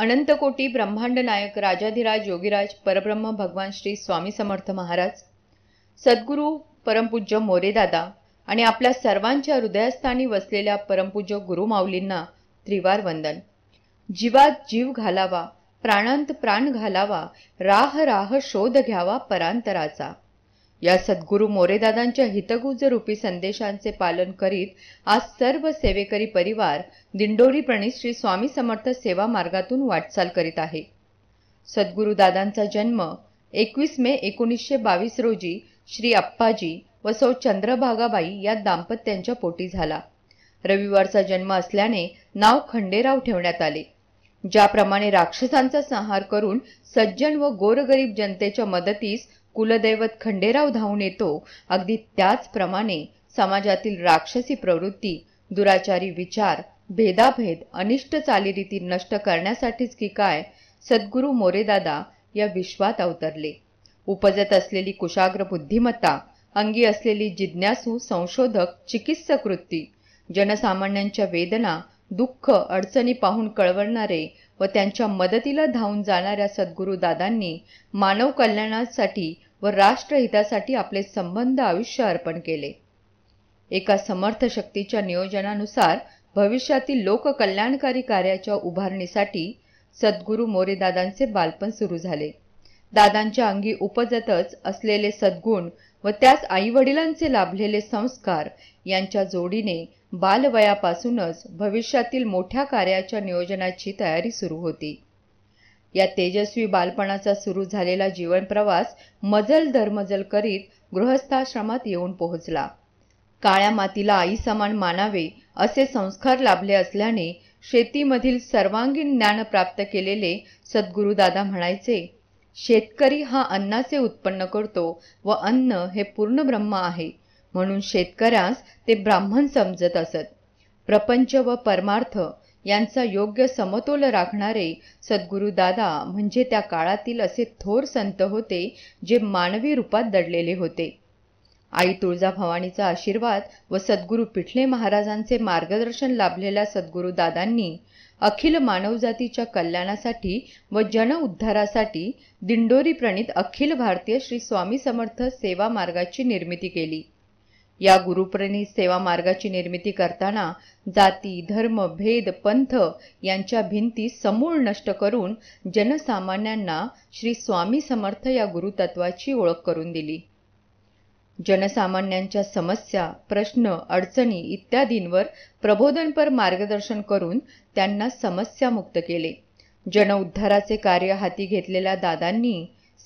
अनंतकोटी ब्रह्मांड नायक राजाधिराज योगीराज परब्रह्म भगवान श्री स्वामी समर्थ महाराज सद्गुरू परमपूज्य मोरेदादा आणि आपल्या सर्वांच्या हृदयस्थानी वसलेल्या परमपूज्य गुरुमाऊलींना त्रिवार वंदन जीवात जीव घालावा प्राणांत प्राण घालावा राह राह शोध घ्यावा परांतराचा या सद्गुरू मोरेदादांच्या हितगुज रूपी संदेशांचे पालन करीत आज सर्व सेवेकरी परिवार दिंडोरी प्रणित श्री स्वामी समर्थ सेवा मार्गातून वाटचाल करीत आहे सद्गुरू जन्म एकवीस मे एकोणीसशे बावीस रोजी श्री अप्पाजी व सौ चंद्रभागाबाई या दाम्पत्यांच्या पोटी झाला रविवारचा जन्म असल्याने नाव खंडेराव ठेवण्यात आले ज्याप्रमाणे राक्षसांचा संहार करून सज्जन व गोरगरीब जनतेच्या मदतीस कुलदैवत खंडेराव धावून येतो अगदी त्याचप्रमाणे समाजातील राक्षसी प्रवृत्ती दुराचारी विचार भेदाभेद अनिष्ट चालीरीती नष्ट करण्यासाठीच की काय सद्गुरू मोरेदादा या विश्वात अवतरले उपजत असलेली कुशाग्र बुद्धिमत्ता अंगी असलेली जिज्ञासू संशोधक चिकित्सक वृत्ती जनसामान्यांच्या वेदना दुःख अडचणी पाहून कळवणारे व त्यांच्या मदतीला धावून जाणाऱ्या दादांनी मानव कल्याणासाठी व राष्ट्रहितासाठी आपले संबंध आयुष्य अर्पण केले एका समर्थ शक्तीच्या नियोजनानुसार भविष्यातील लोककल्याणकारी कार्याच्या उभारणीसाठी सद्गुरू मोरेदादांचे बालपण सुरू झाले दादांच्या अंगी उपजतच असलेले सद्गुण व त्यास वडिलांचे लाभलेले संस्कार यांच्या जोडीने बालवयापासूनच भविष्यातील मोठ्या कार्याच्या नियोजनाची तयारी सुरू होती या तेजस्वी बालपणाचा सुरू झालेला जीवनप्रवास मजल दरमजल करीत गृहस्थाश्रमात येऊन पोहोचला काळ्या मातीला आई समान मानावे असे संस्कार लाभले असल्याने शेतीमधील सर्वांगीण ज्ञान प्राप्त केलेले सद्गुरुदादा म्हणायचे शेतकरी हा अन्नाचे उत्पन्न करतो व अन्न हे पूर्ण ब्रह्म आहे म्हणून शेतकऱ्यास ते ब्राह्मण समजत असत प्रपंच व परमार्थ यांचा योग्य समतोल राखणारे सद्गुरू दादा म्हणजे त्या काळातील असे थोर संत होते जे मानवी रूपात दडलेले होते आई तुळजा भवानीचा आशीर्वाद व सद्गुरू पिठले महाराजांचे मार्गदर्शन लाभलेल्या सद्गुरू दादांनी अखिल मानवजातीच्या कल्याणासाठी व जनउद्धारासाठी दिंडोरी प्रणित अखिल भारतीय श्री स्वामी समर्थ सेवा मार्गाची निर्मिती केली या गुरुप्रणित सेवा मार्गाची निर्मिती करताना जाती धर्म भेद पंथ यांच्या भिंती समूळ नष्ट करून जनसामान्यांना श्री स्वामी समर्थ या गुरुतत्वाची ओळख करून दिली जनसामान्यांच्या समस्या प्रश्न अडचणी इत्यादींवर प्रबोधनपर मार्गदर्शन करून त्यांना समस्यामुक्त केले जनउद्धाराचे कार्य हाती घेतलेल्या दादांनी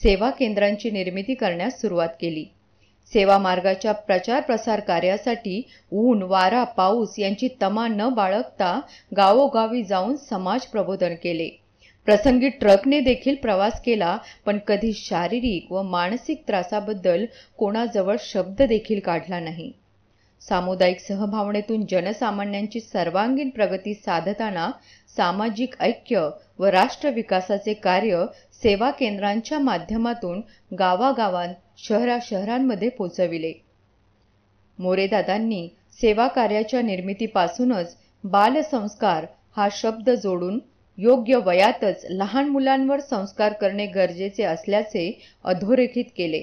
सेवा केंद्रांची निर्मिती करण्यास सुरुवात केली सेवा मार्गाच्या प्रचार प्रसार कार्यासाठी ऊन वारा पाऊस यांची तमा न बाळगता गावोगावी जाऊन समाज प्रबोधन केले प्रसंगी ट्रकने देखील प्रवास केला पण कधी शारीरिक व मानसिक त्रासाबद्दल कोणाजवळ शब्द देखील काढला नाही सामुदायिक सहभावनेतून जनसामान्यांची सर्वांगीण प्रगती साधताना सामाजिक ऐक्य व राष्ट्र विकासाचे कार्य सेवा केंद्रांच्या माध्यमातून गावागावांत शहरा शहरांमध्ये पोचविले मोरेदादांनी सेवा कार्याच्या निर्मितीपासूनच बालसंस्कार हा शब्द जोडून योग्य वयातच लहान मुलांवर संस्कार करणे गरजेचे असल्याचे अधोरेखित केले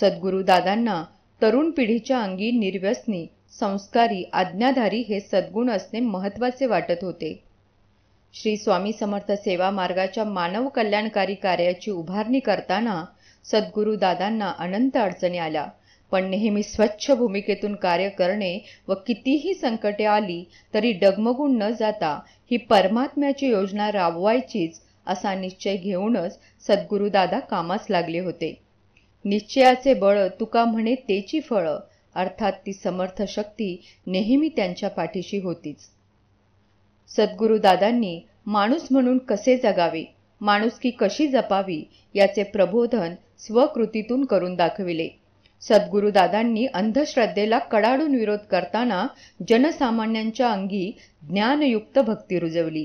सद्गुरुदादांना तरुण पिढीच्या अंगी निर्व्यसनी संस्कारी आज्ञाधारी हे सद्गुण असणे महत्वाचे वाटत होते श्री स्वामी समर्थ सेवा मार्गाच्या मानव कल्याणकारी कार्याची उभारणी करताना सद्गुरुदादांना अनंत अडचणी आल्या पण नेहमी स्वच्छ भूमिकेतून कार्य करणे व कितीही संकटे आली तरी डगमगून न जाता ही परमात्म्याची योजना राबवायचीच असा निश्चय घेऊनच सद्गुरुदादा कामास लागले होते निश्चयाचे बळ तुका म्हणे तेची फळं अर्थात ती समर्थ शक्ती नेहमी त्यांच्या पाठीशी होतीच सद्गुरुदादांनी माणूस म्हणून कसे जगावे माणुसकी कशी जपावी याचे प्रबोधन स्वकृतीतून करून दाखविले सद्गुरुदादांनी अंधश्रद्धेला कडाडून विरोध करताना जनसामान्यांच्या अंगी ज्ञानयुक्त भक्ती रुजवली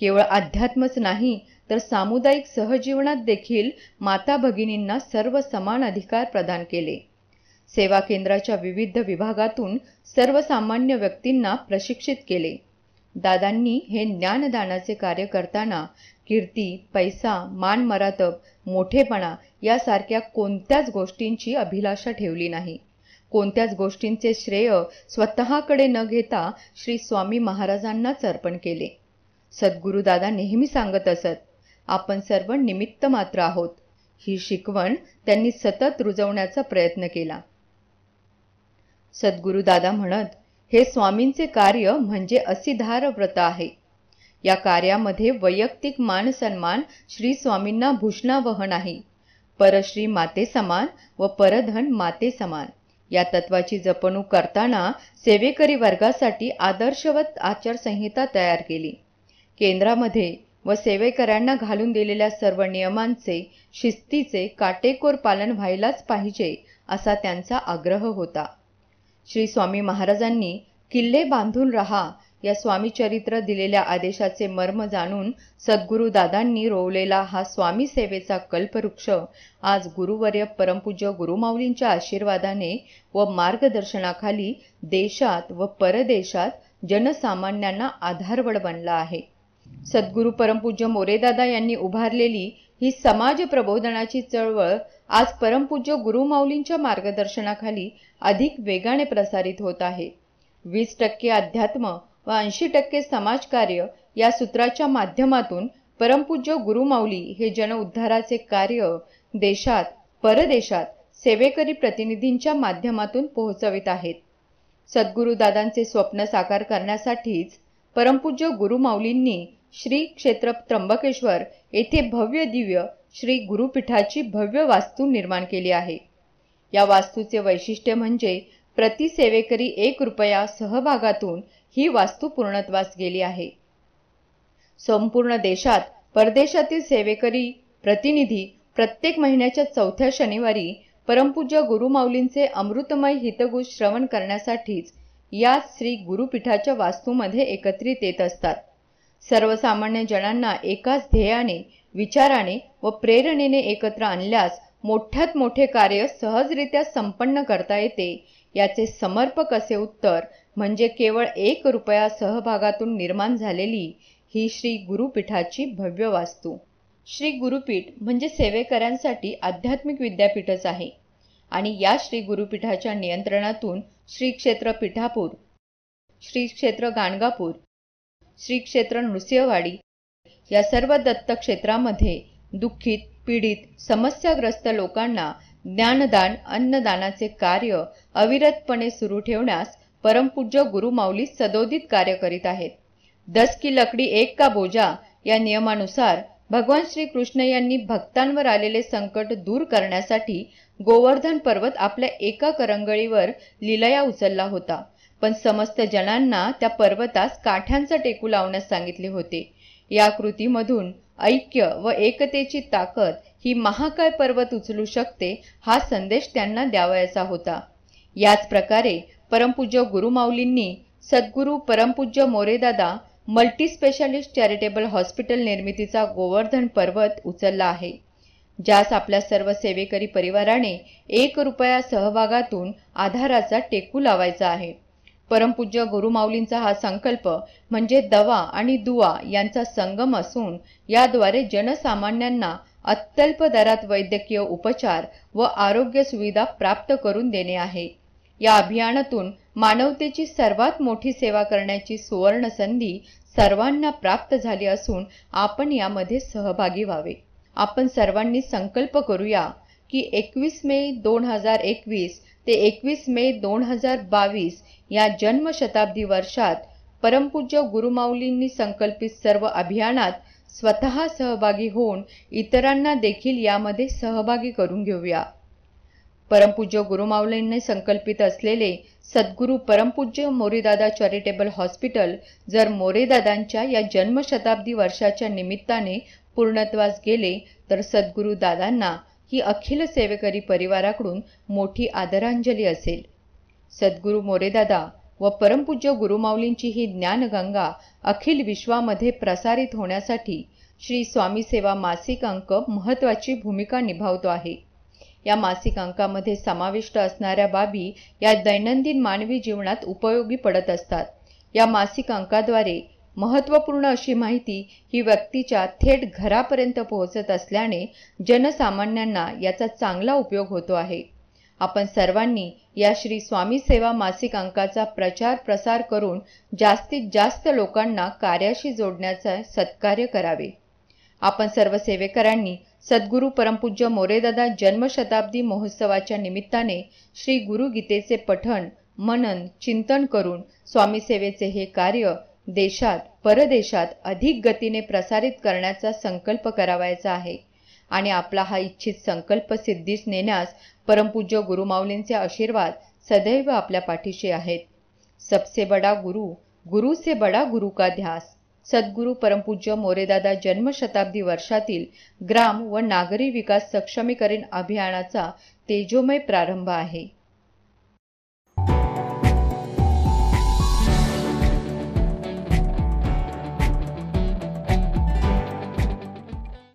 केवळ अध्यात्मच नाही तर सामुदायिक सहजीवनात देखील माता भगिनींना सर्व समान अधिकार प्रदान केले सेवा केंद्राच्या विविध विभागातून सर्वसामान्य व्यक्तींना प्रशिक्षित केले दादांनी हे ज्ञानदानाचे कार्य करताना कीर्ती पैसा मान मरातब मोठेपणा यासारख्या कोणत्याच गोष्टींची अभिलाषा ठेवली नाही कोणत्याच गोष्टींचे श्रेय स्वतःकडे न घेता श्री स्वामी महाराजांनाच अर्पण केले सद्गुरुदादा नेहमी सांगत असत आपण सर्व निमित्त मात्र आहोत ही शिकवण त्यांनी सतत रुजवण्याचा प्रयत्न केला सद्गुरुदादा म्हणत हे स्वामींचे कार्य म्हणजे असिधार व्रत आहे या कार्यामध्ये वैयक्तिक मानसन्मान श्री स्वामींना भूषणावह आहे परश्री माते समान व परधन माते समान या तत्वाची जपणूक करताना सेवेकरी वर्गासाठी आदर्शवत आचारसंहिता तयार केली केंद्रामध्ये व सेवेकऱ्यांना घालून दिलेल्या सर्व नियमांचे शिस्तीचे काटेकोर पालन व्हायलाच पाहिजे असा त्यांचा आग्रह होता श्री स्वामी महाराजांनी किल्ले बांधून रहा या चरित्र दिलेल्या आदेशाचे मर्म जाणून सद्गुरुदादांनी रोवलेला हा स्वामी सेवेचा कल्पवृक्ष आज गुरुवर्य परमपूज्य गुरुमाऊलींच्या आशीर्वादाने व मार्गदर्शनाखाली देशात व परदेशात जनसामान्यांना आधारवड बनला आहे सद्गुरू परमपूज्य मोरेदादा यांनी उभारलेली ही समाज प्रबोधनाची चळवळ आज परमपूज्य गुरुमाऊलींच्या मार्गदर्शनाखाली अधिक वेगाने प्रसारित होत आहे वीस टक्के अध्यात्म व ऐंशी टक्के समाजकार्य या सूत्राच्या माध्यमातून परमपूज्य गुरुमाऊली हे जनउद्धाराचे कार्य देशात परदेशात सेवेकरी प्रतिनिधींच्या माध्यमातून पोहोचवित आहेत सद्गुरुदादांचे स्वप्न साकार करण्यासाठीच परमपूज्य गुरुमाऊलींनी श्री क्षेत्र त्र्यंबकेश्वर येथे भव्य दिव्य श्री गुरुपीठाची भव्य वास्तू निर्माण केली आहे या वास्तूचे वैशिष्ट्य म्हणजे प्रति एक रुपया सहभागातून ही वास्तू पूर्णत्वास गेली आहे संपूर्ण देशात परदेशातील सेवेकरी प्रतिनिधी प्रत्येक महिन्याच्या चौथ्या शनिवारी परमपूज्य गुरुमाऊलींचे अमृतमय हितगुज श्रवण करण्यासाठीच या श्री गुरुपीठाच्या वास्तूमध्ये एकत्रित येत असतात सर्वसामान्य जणांना एकाच ध्येयाने विचाराने व प्रेरणेने एकत्र आणल्यास मोठ्यात मोठे कार्य सहजरित्या संपन्न करता येते याचे समर्पक असे उत्तर म्हणजे केवळ एक रुपया सहभागातून निर्माण झालेली ही श्री गुरुपीठाची भव्य वास्तू श्री गुरुपीठ म्हणजे सेवेकऱ्यांसाठी आध्यात्मिक विद्यापीठच आहे आणि या श्री गुरुपीठाच्या नियंत्रणातून श्री क्षेत्र पिठापूर श्री क्षेत्र गाणगापूर श्री क्षेत्र नृसिंहवाडी या सर्व दत्त क्षेत्रामध्ये दुःखित पीडित समस्याग्रस्त लोकांना ज्ञानदान अन्नदानाचे कार्य अविरतपणे सुरू ठेवण्यास परमपूज्य गुरुमाऊली सदोदित कार्य करीत आहेत दस की लकडी एक का बोजा या नियमानुसार भगवान श्री कृष्ण यांनी भक्तांवर आलेले संकट दूर करण्यासाठी गोवर्धन पर्वत आपल्या एका करंगळीवर लिलया उचलला होता पण समस्त जणांना त्या पर्वतास काठ्यांचा टेकू लावण्यास सांगितले होते या कृतीमधून ऐक्य व एकतेची ताकद ही महाकाय पर्वत उचलू शकते हा संदेश त्यांना द्यावयाचा होता याच प्रकारे परमपूज्य गुरुमाऊलींनी सद्गुरू परमपूज्य Moredada multi specialist charitable hospital निर्मितीचा गोवर्धन पर्वत उचलला आहे ज्यास आपल्या सर्व सेवेकरी परिवाराने एक रुपया सहभागातून आधाराचा टेकू लावायचा आहे परमपूज्य गुरुमाऊलींचा हा संकल्प म्हणजे दवा आणि दुवा यांचा संगम असून याद्वारे जनसामान्यांना अत्यल्प दरात वैद्यकीय उपचार व आरोग्य सुविधा प्राप्त करून देणे आहे या अभियानातून मानवतेची सर्वात मोठी सेवा करण्याची सुवर्ण संधी सर्वांना प्राप्त झाली असून आपण यामध्ये सहभागी व्हावे आपण सर्वांनी संकल्प करूया की एकवीस मे दोन हजार एकवीस ते एकवीस मे दोन हजार बावीस या जन्मशताब्दी वर्षात परमपूज्य गुरुमाऊलींनी संकल्पित सर्व अभियानात स्वतः सहभागी होऊन इतरांना देखील यामध्ये सहभागी करून घेऊया परमपूज्य गुरुमाऊलींनी संकल्पित असलेले सद्गुरू परमपूज्य मोरेदादा चॅरिटेबल हॉस्पिटल जर मोरेदादांच्या या जन्मशताब्दी वर्षाच्या निमित्ताने पूर्णत्वास गेले तर सद्गुरू दादांना ही अखिल सेवेकरी परिवाराकडून मोठी आदरांजली असेल सद्गुरू मोरेदादा व परमपूज्य गुरुमाऊलींची ही ज्ञानगंगा अखिल विश्वामध्ये प्रसारित होण्यासाठी श्री स्वामी सेवा मासिक अंक महत्त्वाची भूमिका निभावतो आहे या मासिक अंकामध्ये समाविष्ट असणाऱ्या बाबी या दैनंदिन मानवी जीवनात उपयोगी पडत असतात या मासिक अंकाद्वारे महत्त्वपूर्ण अशी माहिती ही व्यक्तीच्या थेट घरापर्यंत पोहोचत असल्याने जनसामान्यांना याचा चांगला उपयोग होतो आहे आपण सर्वांनी या श्री स्वामी सेवा मासिक अंकाचा प्रचार प्रसार करून जास्तीत जास्त लोकांना कार्याशी जोडण्याचा सत्कार्य करावे आपण सर्व सेवेकरांनी सद्गुरू परमपूज्य मोरेदादा जन्मशताब्दी महोत्सवाच्या निमित्ताने श्री गुरुगीतेचे पठण मनन चिंतन करून स्वामीसेवेचे हे कार्य देशात परदेशात अधिक गतीने प्रसारित करण्याचा संकल्प करावायचा आहे आणि आपला हा इच्छित संकल्प सिद्धीस नेण्यास परमपूज्य गुरुमाऊलींचे आशीर्वाद सदैव आपल्या पाठीशी आहेत सबसे बडा गुरु गुरु से बडा गुरु का ध्यास सद्गुरु परमपूज्य मोरेदादा जन्मशताब्दी वर्षातील ग्राम व नागरी विकास सक्षमीकरण अभियानाचा तेजोमय प्रारंभ आहे